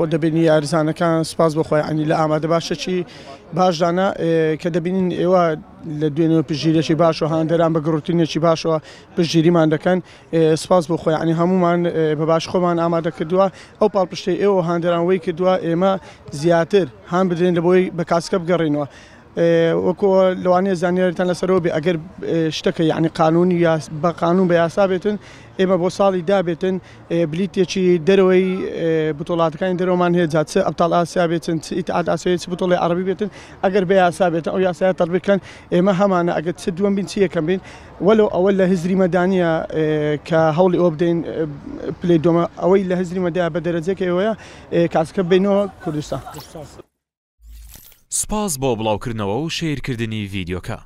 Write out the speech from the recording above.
خۆ دەبینی یاریزانەکان سپاس بە خۆی ئەنی لە ئامادە باشەکی باشدانە کە دەبینین ئێوە لە دوێنەوە پژیرەی باشەوە هەندەران بە گرروتینێکی باشەوە پژگیریمان دەکەن سپاس بۆ خۆی ئەنی هەمومان بە باش خۆمان ئامادە کردووە ئەو پاڵپشتی ئێوە هەندەرانەوەی کردووە ئێمە زیاتر هەم بدرێن لەبەوەی بە کاسکە بگەڕینەوە. وەکو لەوانەیە زانانیێتان لەسەرەوە بێ ئەگەر شتەکە یعنی قانونی بە قانون بە یاسا بێتن ئێمە بۆ ساڵی دابێتن بلیتێکی دەرەوەی بتۆڵاتەکانی دەرەوەمان هەیە جات ئەپتال ئاسیا بێتن ئیتعاد ئاسەیە بتۆڵی عربی بێتن ئەگەر بە یاسا بێتن ئەو یاسایە تەربکەن ئێمە هەمانە ئەگەر چ دووەم بین چی یەکەم بین وەلو ئەوە لە هزری مەدانە کە هەوڵی ئۆ بدەین پلی دۆمە ئەوەی لە هزری مەدا بە دەرەجێک ئێوەیە کاسکە بینەوە کوردستان. سپاس بۆ بڵاوکردنەوە و شیرکردنی ڤیددیوکە